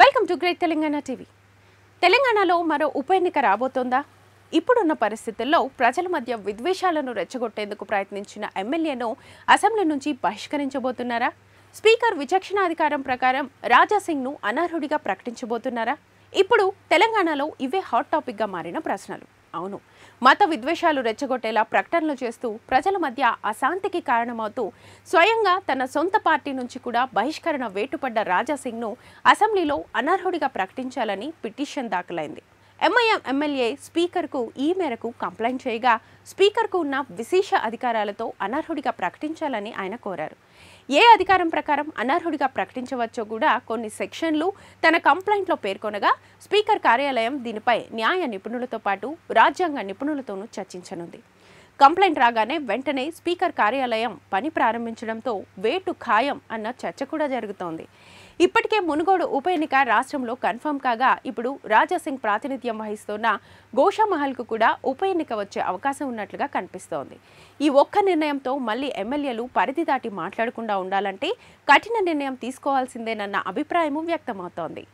welcome to great Telangana TV తెలంగాణలో మరో ఉప ఎన్నిక రాబోతోందా ఇప్పుడున్న పరిస్థితుల్లో ప్రజల మధ్య విద్వేషాలను రెచ్చగొట్టేందుకు ప్రయత్నించిన ఎమ్మెల్యేను అసెంబ్లీ నుంచి బహిష్కరించబోతున్నారా స్పీకర్ విచక్షణాధికారం ప్రకారం రాజాసింగ్ను అనర్హుడిగా ప్రకటించబోతున్నారా ఇప్పుడు తెలంగాణలో ఇవే హాట్ టాపిక్గా మారిన ప్రశ్నలు అవును మత విద్వేషాలు రెచ్చగొట్టేలా ప్రకటనలు చేస్తూ ప్రజల మధ్య అశాంతికి కారణమవుతూ స్వయంగా తన సొంత పార్టీ నుంచి కూడా బహిష్కరణ వేటుపడ్డ రాజాసింగ్ను అసెంబ్లీలో అనర్హుడిగా ప్రకటించాలని పిటిషన్ దాఖలైంది ఎంఐఎం ఎమ్మెల్యే స్పీకర్కు ఈ మేరకు కంప్లైంట్ చేయగా స్పీకర్కు ఉన్న విశేష అధికారాలతో అనర్హుడిగా ప్రకటించాలని ఆయన కోరారు ఏ అధికారం ప్రకారం అనర్హుడిగా ప్రకటించవచ్చో కూడా కొన్ని సెక్షన్లు తన కంప్లైంట్లో పేర్కొనగా స్పీకర్ కార్యాలయం దీనిపై న్యాయ నిపుణులతో పాటు రాజ్యాంగ నిపుణులతోనూ చర్చించనుంది కంప్లైంట్ రాగానే వెంటనే స్పీకర్ కార్యాలయం పని ప్రారంభించడంతో వేటు ఖాయం అన్న చర్చ కూడా జరుగుతోంది ఇప్పటికే మునుగోడు ఉప ఎన్నిక రాష్ట్రంలో కన్ఫర్మ్ కాగా ఇప్పుడు రాజాసింగ్ ప్రాతినిధ్యం వహిస్తున్న గోషామహల్కు కూడా ఉప ఎన్నిక వచ్చే అవకాశం ఉన్నట్లుగా కనిపిస్తోంది ఈ ఒక్క నిర్ణయంతో మళ్ళీ ఎమ్మెల్యేలు పరిధి దాటి మాట్లాడకుండా ఉండాలంటే కఠిన నిర్ణయం తీసుకోవాల్సిందేనన్న అభిప్రాయము వ్యక్తమవుతోంది